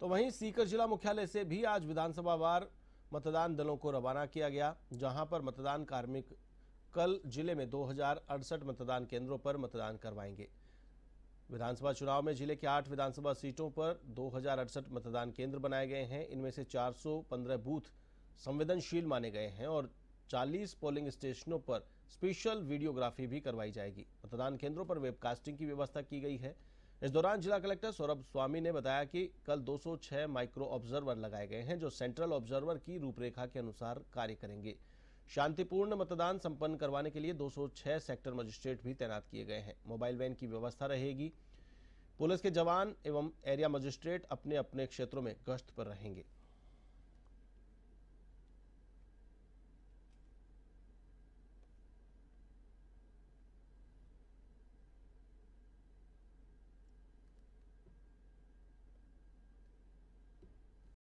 तो वहीं सीकर जिला मुख्यालय से भी आज विधानसभावार मतदान दलों को रवाना किया गया जहां पर मतदान कार्मिक कल जिले में दो मतदान केंद्रों पर मतदान करवाएंगे विधानसभा चुनाव में जिले के आठ विधानसभा सीटों पर दो मतदान केंद्र बनाए गए हैं इनमें से 415 बूथ संवेदनशील माने गए हैं और 40 पोलिंग स्टेशनों पर स्पेशल वीडियोग्राफी भी करवाई जाएगी मतदान केंद्रों पर वेबकास्टिंग की व्यवस्था की गई है इस दौरान जिला कलेक्टर सौरभ स्वामी ने बताया कि कल 206 माइक्रो ऑब्जर्वर लगाए गए हैं जो सेंट्रल ऑब्जर्वर की रूपरेखा के अनुसार कार्य करेंगे शांतिपूर्ण मतदान संपन्न करवाने के लिए 206 सेक्टर मजिस्ट्रेट भी तैनात किए गए हैं मोबाइल वैन की व्यवस्था रहेगी पुलिस के जवान एवं एरिया मजिस्ट्रेट अपने अपने क्षेत्रों में गश्त पर रहेंगे